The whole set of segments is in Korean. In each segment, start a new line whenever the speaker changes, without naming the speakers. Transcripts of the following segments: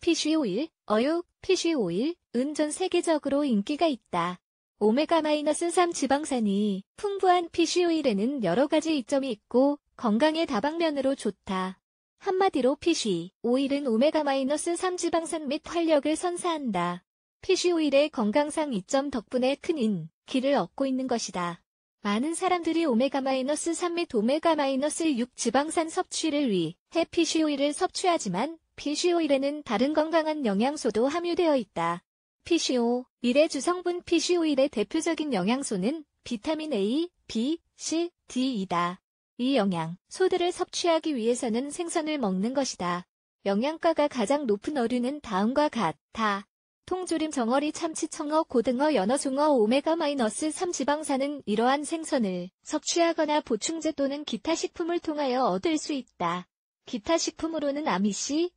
피쉬오일, 어육, 피쉬오일, 은전 세계적으로 인기가 있다. 오메가-3 지방산이 풍부한 피쉬오일에는 여러 가지 이점이 있고 건강에 다방면으로 좋다. 한마디로 피쉬 오일은 오메가-3 지방산 및 활력을 선사한다. 피쉬 오일의 건강상 이점 덕분에 큰 인, 기를 얻고 있는 것이다. 많은 사람들이 오메가-3 및 오메가-6 지방산 섭취를 위해 피쉬 오일을 섭취하지만 p c o 1에는 다른 건강한 영양소도 함유되어 있다. 피쉬오, 일의 주성분 p c o 1의 대표적인 영양소는 비타민 A, B, C, D이다. 이 영양소들을 섭취하기 위해서는 생선을 먹는 것이다. 영양가가 가장 높은 어류는 다음과 같다. 통조림 정어리 참치 청어 고등어 연어 송어 오메가-3 지방산은 이러한 생선을 섭취하거나 보충제 또는 기타 식품을 통하여 얻을 수 있다. 기타 식품으로는 아미씨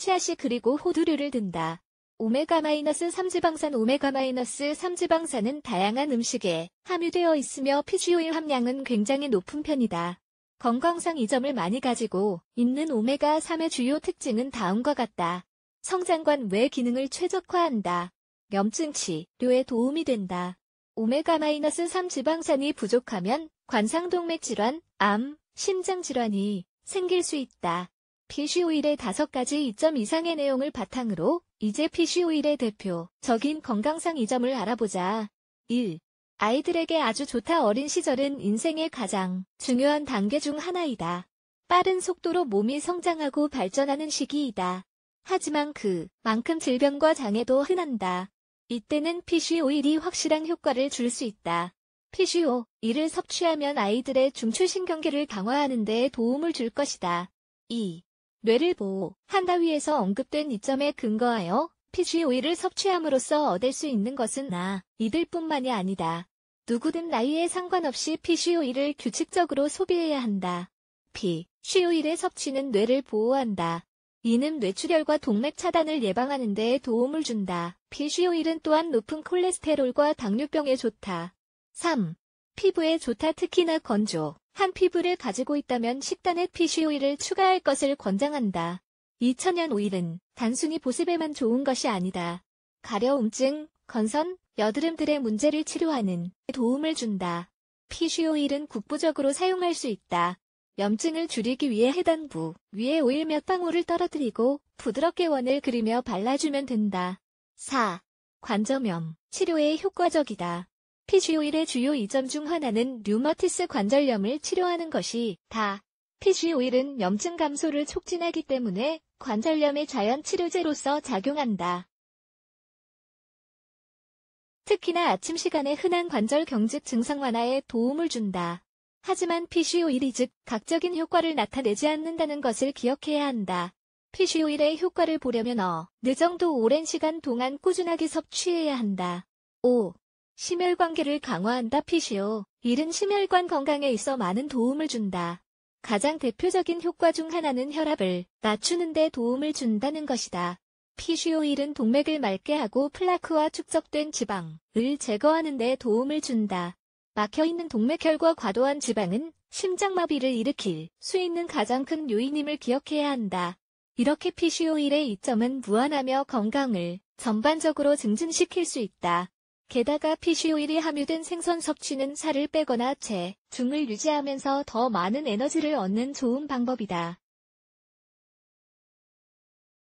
치아씨 그리고 호두류를 든다. 오메가-3지방산 오메가-3지방산은 다양한 음식에 함유되어 있으며 피지오일 함량은 굉장히 높은 편이다. 건강상 이 점을 많이 가지고 있는 오메가3의 주요 특징은 다음과 같다. 성장관 외 기능을 최적화한다. 염증 치료에 도움이 된다. 오메가-3 지방산이 부족하면 관상동맥 질환, 암, 심장 질환이 생길 수 있다. PC o 일의 5가지 2점 이상의 내용을 바탕으로 이제 PC o 일의 대표적인 건강상 이점을 알아보자. 1. 아이들에게 아주 좋다 어린 시절은 인생의 가장 중요한 단계 중 하나이다. 빠른 속도로 몸이 성장하고 발전하는 시기이다. 하지만 그만큼 질병과 장애도 흔한다. 이때는 PC o 일이 확실한 효과를 줄 수 있다. PCO, 이를 섭취하면 아이들의 중추신경계를 강화하는 데 도움을 줄 것이다. 2. 뇌를 보호한다 위에서 언급된 이점에 근거하여 PGOE를 섭취함으로써 얻을 수 있는 것은 나, 이들뿐만이 아니다. 누구든 나이에 상관없이 PCOE를 규칙적으로 소비해야 한다. PCOE의 섭취는 뇌를 보호한다. 이는 뇌출혈과 동맥 차단을 예방하는 데 도움을 준다. PCOE는 또한 높은 콜레스테롤과 당뇨병에 좋다. 3. 피부에 좋다 특히나 건조. 한 피부를 가지고 있다면 식단에 피쉬 오일을 추가할 것을 권장한다. 2000년 오일은 단순히 보습에만 좋은 것이 아니다. 가려움증, 건선, 여드름들의 문제를 치료하는 도움을 준다. 피쉬 오일은 국부적으로 사용할 수 있다. 염증을 줄이기 위해 해당부 위에 오일 몇 방울을 떨어뜨리고 부드럽게 원을 그리며 발라주면 된다. 4. 관저염 치료에 효과적이다. PGO1의 주요 이점 중 하나는 류머티스 관절염을 치료하는 것이다. PGO1은 염증 감소를 촉진하기 때문에 관절염의 자연 치료제로서 작용한다. 특히나 아침 시간에 흔한 관절 경직 증상 완화에 도움을 준다. 하지만 PCO1이 즉 각적인 효과를 나타내지 않는다는 것을 기억해야 한다. PCO1의 효과를 보려면 어, 느 정도 오랜 시간 동안 꾸준하게 섭취해야 한다. 5. 심혈관계를 강화한다 피시오. 이른 심혈관 건강에 있어 많은 도움을 준다. 가장 대표적인 효과 중 하나는 혈압을 낮추는 데 도움을 준다는 것이다. 피쉬오일은 동맥을 맑게 하고 플라크와 축적된 지방을 제거하는 데 도움을 준다. 막혀있는 동맥혈과 과도한 지방은 심장마비를 일으킬 수 있는 가장 큰 요인임을 기억해야 한다. 이렇게 피쉬오일의 이점은 무한하며 건강을 전반적으로 증진시킬 수 있다. 게다가 피쉬오일이 함유된 생선 섭취는 살을 빼거나 체, 중을 유지하면서 더 많은 에너지를 얻는 좋은 방법이다.